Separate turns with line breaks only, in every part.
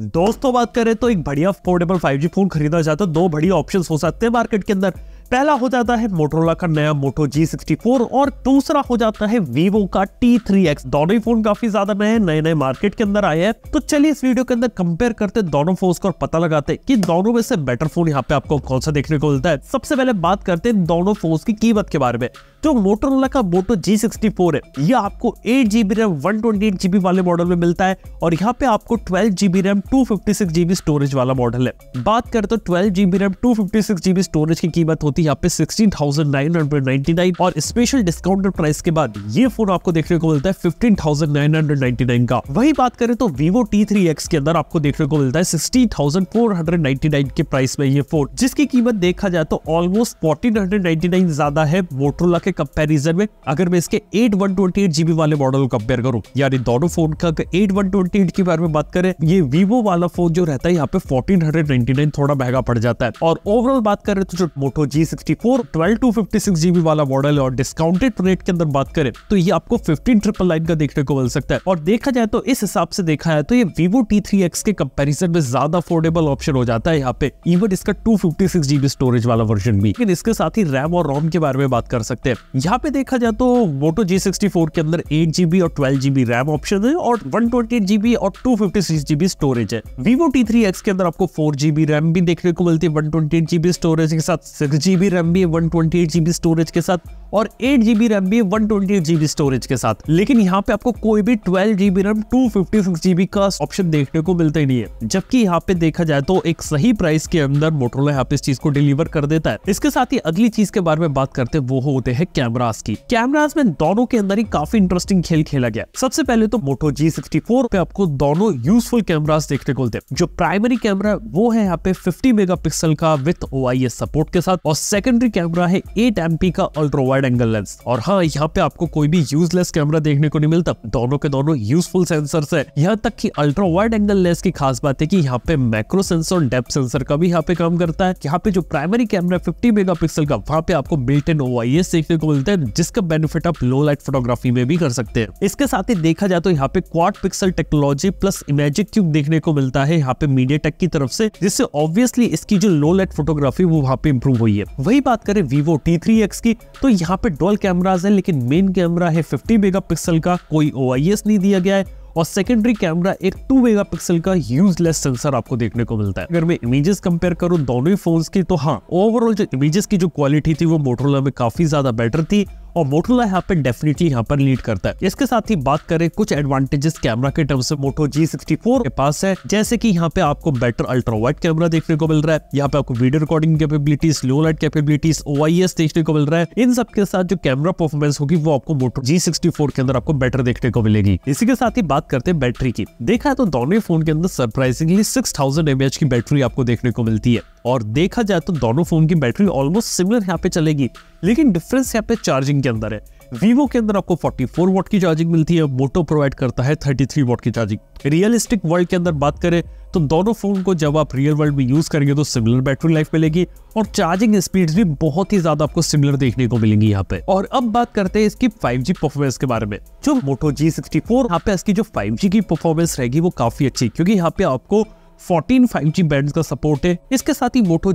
दोस्तों बात करें तो एक बढ़िया अफोर्डेबल 5G फोन खरीदा जाता है दो बड़ी ऑप्शंस हो सकते हैं मार्केट के अंदर पहला हो जाता है मोटरोला का नया मोटो G64 और दूसरा हो जाता है Vivo का T3X दोनों ही फोन काफी ज्यादा नए नए नए मार्केट के अंदर आए हैं तो चलिए इस वीडियो के अंदर कंपेयर करते दोनों फोन को और पता लगाते कि दोनों में से बेटर फोन यहाँ पे आपको कौन सा देखने को मिलता है सबसे पहले बात करते हैं दोनों फोन की कीमत के बारे में जो तो मोटरोला का मोटो जी सिक्सटी फोर है यह आपको eight G B RAM one twenty eight G B वाले मॉडल में मिलता है और यहाँ पे आपको twelve G B RAM two fifty six G B storage वाला मॉडल है बात करें तो twelve G B RAM two fifty six G B storage की कीमत होती है यहाँ पे sixteen thousand nine hundred ninety nine और स्पेशल डिस्काउंटेड प्राइस के बाद ये फोन आपको देखने को मिलता है fifteen thousand nine hundred ninety nine का वही बात करें तो वीवो टी थ्री एक्स के अंदर आपको देखने को मिलता है sixteen thousand four hundred ninety nine के प्राइस में ये फोन जिसकी कीमत देखा जाए तो almost fourteen hundred ninety nine ज्यादा है मोटरोला के के कंपैरिजन में अगर मैं इसके eight one twenty eight GB वाले मॉडल को कंपेयर करूँ यानी दोनों फोन का एट वन ट्वेंटी एट के बारे में बात करें ये वीवो वाला फोन जो रहता है यहाँ पे फोर्टीन हंड्रेड नाइनटी नाइन थोड़ा महंगा पड़ जाता है और ओवरऑल बात करें तो जो Moto G sixty four twelve two fifty six GB वाला मॉडल है और डिस्काउंटेड रेट के अंदर बात करें तो ये आपको फिफ्टीन ट्रिपल लाइन का देखने को मिल सकता है और देखा जाए तो इस हिसाब से देखा जाए तो ये वीवो टी थ्री एक्स के कंपेरिजन में ज्यादा अफोर्डेबल ऑप्शन हो जाता है यहाँ पे इवन इसका two fifty six GB storage वाला वर्जन भी लेकिन इसके साथ ही रैम और रोम के बारे में बात कर सकते हैं यहाँ पे देखा जाए तो मोटो जी के अंदर एट जीबी और ट्वेल्व जीबी रैम ऑप्शन है और वन ट्वेंटी जीबी और two fifty six GB storage है वीवो टी थ्री एक्स के अंदर आपको फोर जीबी रैम भी देखने को मिलती है one twenty eight GB storage के साथ सिक्स जीबी रैम भी one twenty eight GB storage के साथ और एट जीबी रैम भी one twenty eight GB storage के साथ लेकिन यहाँ पे आपको कोई भी twelve GB RAM two fifty six GB का ऑप्शन देखने को मिलता ही नहीं है जबकि यहाँ पे देखा जाए तो एक सही प्राइस के अंदर मोटरोला यहाँ पे इस चीज को डिलीवर कर देता है इसके साथ ही अगली चीज के बारे में बात करते हैं वो होते हैं कैमरास की कैमरास में दोनों के अंदर ही काफी इंटरेस्टिंग खेल खेला गया सबसे पहले तो मोटो जी पे आपको दोनों यूजफुल कैमरास देखने को मिलते हैं जो प्राइमरी कैमरा वो है यहाँ पे 50 मेगापिक्सल का विथ ओ सपोर्ट के साथ और सेकेंडरी कैमरा है एट एम का अल्ट्रा वाइड एंगल लेंस और हाँ यहाँ पे आपको कोई भी यूजलेस कैमरा देखने को नहीं मिलता दोनों के दोनों यूजफुल सेंसर है यहाँ तक की अल्ट्रा वाइड एंगल लेंस की खास बात है की यहाँ पे मैक्रो सेंसर डेप सेंसर का भी यहाँ पे काम करता है यहाँ पे जो प्राइमरी कैमरा फिफ्टी मेगा का वहाँ पे आपको बिल्ट इन ओ देखने को मिलता है जिसका बेनिफिट आप लो लाइट फोटोग्राफी में भी कर सकते हैं इसके साथ ही देखा जाए तो यहाँ पे quad pixel technology plus Imagiq cube देखने को मिलता है यहाँ पे मीडिया टेक की तरफ से जिससे ऑब्वियसली इसकी जो लो लाइट फोटोग्राफी वो वहाँ पे इम्प्रूव हुई है वही बात करें वीवो टी की तो यहाँ पे डोल कैमराज है लेकिन मेन कैमरा है फिफ्टी मेगा का कोई ओ नहीं दिया गया है और सेकेंडरी कैमरा एक टू मेगा का यूजलेस सेंसर आपको देखने को मिलता है अगर मैं इमेजेस कंपेयर करूँ दोनों ही फोन की तो हाँ ओवरऑल जो इमेजेस की जो क्वालिटी थी वो मोटरोला में काफी ज्यादा बेटर थी और मोटोला यहाँ पे डेफिनेटली यहाँ पर लीड करता है इसके साथ ही बात करें कुछ एडवांटेजेस कैमरा के टर्म्स से मोटो जी के पास है जैसे कि यहाँ पे आपको बेटर अल्ट्रा वाइट कैमरा देखने को मिल रहा है यहाँ पे आपको video recording capabilities low light capabilities O देखने को मिल रहा है इन सब के साथ जो कैमरा परफॉर्मेंस होगी वो आपको मोटो जी के अंदर आपको बेटर देखने को मिलेगी इसी के साथ ही बात करते हैं बैटरी की देखा है तो दोनों फोन के अंदर सरप्राइजिंगली सिक्स थाउजेंड की बैटरी आपको देखने को मिलती है और देखा जाए तो दोनों फ़ोन की बैटरी ऑलमोस्ट सिमिलर यहाँ पे चलेगी लेकिन डिफरेंस यहाँ पे चार्जिंग के अंदर है वीवो के अंदर आपको 44 वॉट की चार्जिंग मिलती है मोटो प्रोवाइड करता है 33 वॉट की चार्जिंग रियलिस्टिक वर्ल्ड के अंदर बात करें तो दोनों फ़ोन को जब आप रियल वर्ल्ड में यूज़ करेंगे तो सिमिलर बैटरी लाइफ मिलेगी और चार्जिंग स्पीड भी बहुत ही ज़्यादा आपको सिमिलर देखने को मिलेंगी यहाँ पे और अब बात करते हैं इसकी फाइव परफॉर्मेंस के बारे में जो मोटो जी सिक्सटी फोर यहाँ पे इसकी जो फाइव की परफॉर्मेंस रहेगी वो काफ़ी अच्छी क्योंकि यहाँ पे आपको फाइव जी बैंड का सपोर्ट है इसके साथ ही मोटो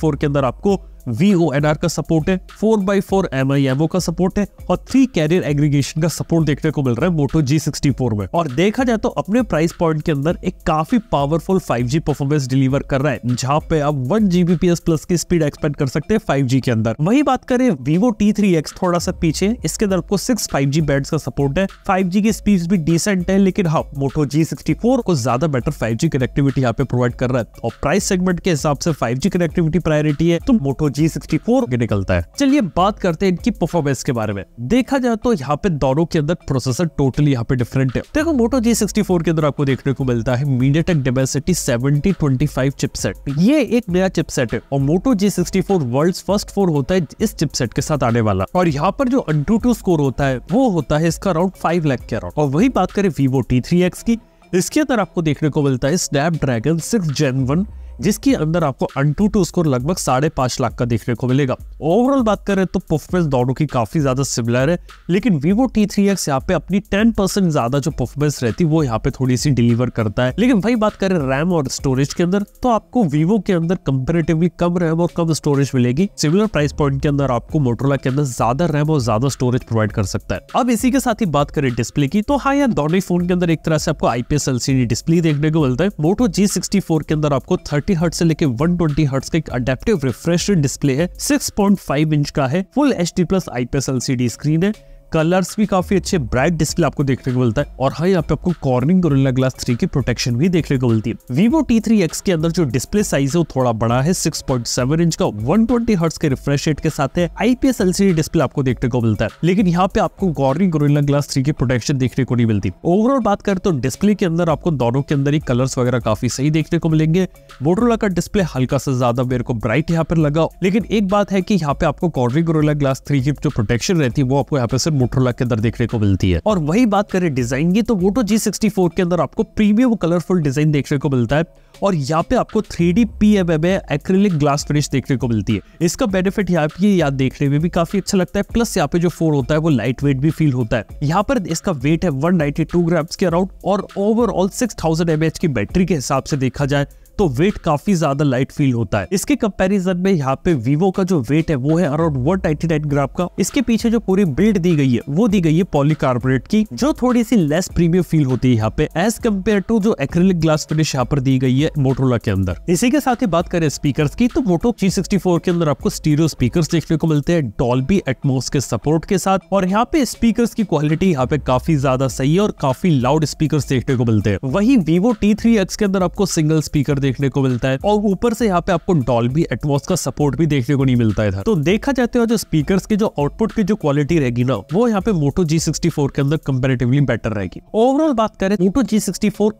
फोर के अंदर आपको वी ओ एन आर का सपोर्ट है four by four M I M O का सपोर्ट है और थ्री कैरियर एग्रीगेशन का सपोर्ट देखने को मिल रहा है मोटो जी सिक्सटी फोर में और देखा जाए तो अपने प्राइस पॉइंट के अंदर एक काफी powerful five G performance deliver कर रहा है जहां पे आप वन जीबीपीएस प्लस की स्पीड एक्सपेक्ट कर सकते हैं फाइव जी के अंदर वही बात करें वीवो टी थ्री एक्स थोड़ा सा पीछे इसके अंदर आपको सिक्स फाइव जी बैंड का सपोर्ट है फाइव जी की स्पीड भी डिसेंट है लेकिन हाँ मोटो जी सिक्सटी फोर को ज्यादा बेटर फाइव जी कनेक्टिविटी यहाँ पे प्रोवाइड कर रहा है और प्राइस सेगमेंट के हिसाब से फाइव जी कनेक्टिविटी प्रायोरिटी है तो मोटो जी सिक्सटी फोर निकलता है चलिए बात करते हैं इनकी परफॉर्मेंस के बारे में देखा जाए तो यहाँ पे दोनों के अंदर प्रोसेसर टोटली यहाँ पे डिफरेंट है देखो मोटो जी सिक्सटी फोर के अंदर आपको देखने को मिलता है MediaTek Dimensity seventy twenty five chipset ये एक नया चिपसेट है और Moto G sixty four world first for होता है इस चिपसेट के साथ आने वाला और यहाँ पर जो अंटू टू स्कोर होता है वो होता है इसका अराउंड फाइव लैख के अराउंड और वही बात करें वीवो टी थ्री एक्स की इसके अंदर आपको देखने को मिलता है Snapdragon six gen one जिसके अंदर आपको अंटू टू स्कोर लगभग साढ़े पांच लाख का देखने को मिलेगा ओवरऑल बात करें तो परफॉर्मेंस दोनों की काफ़ी ज़्यादा सिमिलर है लेकिन वीवो टी थ्री एक्स यहाँ पे अपनी टेन परसेंट ज़्यादा जो परफॉर्मेंस रहती है वो यहाँ पे थोड़ी सी डिलीवर करता है लेकिन वही बात करें रैम और स्टोरेज के अंदर तो आपको वीवो के अंदर कंपेरेटिवली कम रैम और कम स्टोरेज मिलेगी सिमिलर प्राइस पॉइंट के अंदर आपको मोटरला के अंदर ज़्यादा रैम और ज़्यादा स्टोरेज प्रोवाइड कर सकता है अब इसी के साथ ही बात करें डिस्प्ले की तो हाँ यार दोनों फोन के अंदर एक तरह से आपको आईपीएस एलसीडी डिस्प्ले देखने को मिलता है मोटो जी के अंदर आपको थर्टी थर्टी हर्ट से लेकर वन ट्वेंटी हर्ट का एक अडेप्टिव रिफ्रेश डिस्प्ले है सिक्स पॉइंट फाइव इंच का है full H D plus IPS D screen है कलर्स भी काफ़ी अच्छे ब्राइट डिस्प्ले आपको देखने को मिलता है और हाँ यहाँ पे आपको कॉर्निंग गोरिल्ला ग्लास थ्री की प्रोटेक्शन भी देखने को मिलती है वीवो टी थ्री एक्स के अंदर जो डिस्प्ले साइज है वो थोड़ा बड़ा है 6.7 इंच का 120 ट्वेंटी के रिफ्रेश रेट के साथ है आईपीएस एलसीडी डिस्प्ले आपको देखने को मिलता है लेकिन यहाँ पे आपको कॉर्निंग गोरिल्ला ग्लास थ्री की प्रोटेक्शन देखने को नहीं मिलती ओवरऑल बात करें तो डिस्प्ले के अंदर आपको दोनों के अंदर ही कलर्स वगैरह काफी सही देखने को मिलेंगे मोटरला का डिस्प्ले हल्का सा ज्यादा मेरे को ब्राइट यहाँ पर लगा लेकिन एक बात है की यहाँ पे आपको कॉर्निंग गोरिल्ला ग्लास थ्री की जो प्रोटेक्शन रहती है वो आपको यहाँ पे सिर्फ मोटरोला के अंदर देखने को मिलती है और वही बात करें डिजाइन की तो मोटो जी तो के अंदर आपको प्रीमियम कलरफुल डिजाइन देखने को मिलता है और यहाँ पे आपको three D P M M acrylic glass finish देखने को मिलती है इसका बेनिफिट यहाँ पे यहाँ देखने में भी काफी अच्छा लगता है प्लस यहाँ पे जो फोन होता है वो लाइट वेट भी फील होता है यहाँ पर इसका वेट है 192 ग्राम्स के अराउंड और ओवरऑल 6000 एमएच की बैटरी के हिसाब से देखा जाए तो वेट काफी ज्यादा लाइट फील होता है इसके कंपेरिजन में यहाँ पे वीवो का जो वेट है वो है अराउंड वन ग्राम का इसके पीछे जो पूरी बिल्ड दी गई है वो दी गई है पॉलीकार्बोनेट की जो थोड़ी सी लेस प्रीमियम फील होती है यहाँ पे एज कम्पेयर टू जो एक्रिलिक ग्लास फिनिश यहाँ पर दी गई है मोटोला के अंदर इसी के साथ ही बात करें स्पीकर की तो मोटो जी के अंदर आपको स्टीरियो स्पीकर देखने को मिलते हैं डॉल्बी एटमोस के सपोर्ट के साथ और यहाँ पे स्पीकर की क्वालिटी यहाँ पे काफी ज्यादा सही है और काफी लाउड स्पीकर देखने को मिलते हैं वही वीवो टी के अंदर आपको सिंगल स्पीकर देखने को मिलता है और ऊपर से यहाँ पे आपको डॉल्बी एटमोस का सपोर्ट भी देखने को नहीं मिलता है तो देखा जाते हो जो स्पीकर के जो आउटपुट की जो क्वालिटी रहेगी ना वो यहाँ पे मोटो जी के अंदर कंपेरेटिवली बेटर रहेगी ओवरऑल बात करें मोटो जी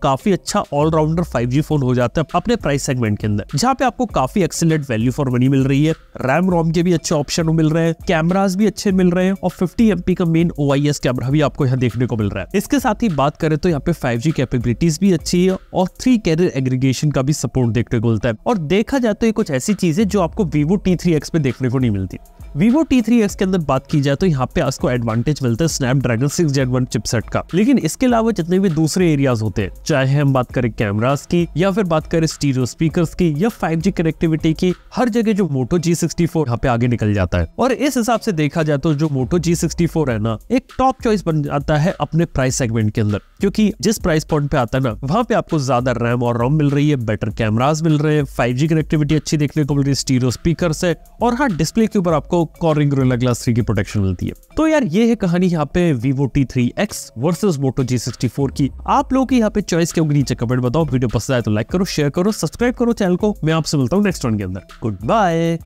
काफी अच्छा ऑलराउंडर फाइव फोन हो जाता है अपने प्राइस सेगमेंट के अंदर जहाँ पे आपको काफी एक्सिलेंट वैल्यू फॉर मनी मिल रही है रैम रोम के भी अच्छे ऑप्शन मिल रहे हैं कैमराज भी अच्छे मिल रहे हैं और फिफ्टी एम का मेन ओ कैमरा भी आपको यहाँ देखने को मिल रहा है इसके साथ ही बात करें तो यहाँ पे फाइव कैपेबिलिटीज भी अच्छी है और थ्री कैरियर एग्रीगेशन का भी सपोर्ट देखने को मिलता है और देखा जाए तो ये कुछ ऐसी चीज है जो आपको वीवो टी थ्री एक्स पे देखने को नहीं मिलती वीवो टी थ्री एक्स के अंदर बात की जाए तो यहाँ पे आपको एडवांटेज मिलता है Snapdragon six gen one chipset का लेकिन इसके अलावा जितने भी दूसरे एरियाज होते हैं चाहे हम बात करें कैमराज की या फिर बात करें स्टीरियो स्पीकर्स की या फाइव जी कनेक्टिविटी की हर जगह जो मोटो जी सिक्सटी फोर यहाँ पे आगे निकल जाता है और इस हिसाब से देखा जाए तो जो मोटो जी सिक्सटी फोर है ना एक टॉप चॉइस बन जाता है अपने प्राइस सेगमेंट के अंदर क्योंकि जिस प्राइस पॉइंट पे आता है ना वहाँ पे आपको ज्यादा रैम और रोम मिल रही है बेटर कैमराज मिल रहे हैं फाइव जी कनेक्टिविटी अच्छी देखने को मिल रही है स्टीरियो स्पीकर है और हाँ डिस्प्ले के ऊपर आपको कॉरिंग गोरिल्ला ग्लास थ्री की प्रोटेक्शन मिलती है तो यार ये है कहानी यहाँ पे Vivo T three X versus Moto G sixty four की आप लोग की यहाँ पे चॉइस क्यों होगी नीचे कमेंट बताओ वीडियो पसंद आए तो लाइक करो शेयर करो सब्सक्राइब करो चैनल को मैं आपसे मिलता हूँ नेक्स्ट वन के अंदर गुड बाय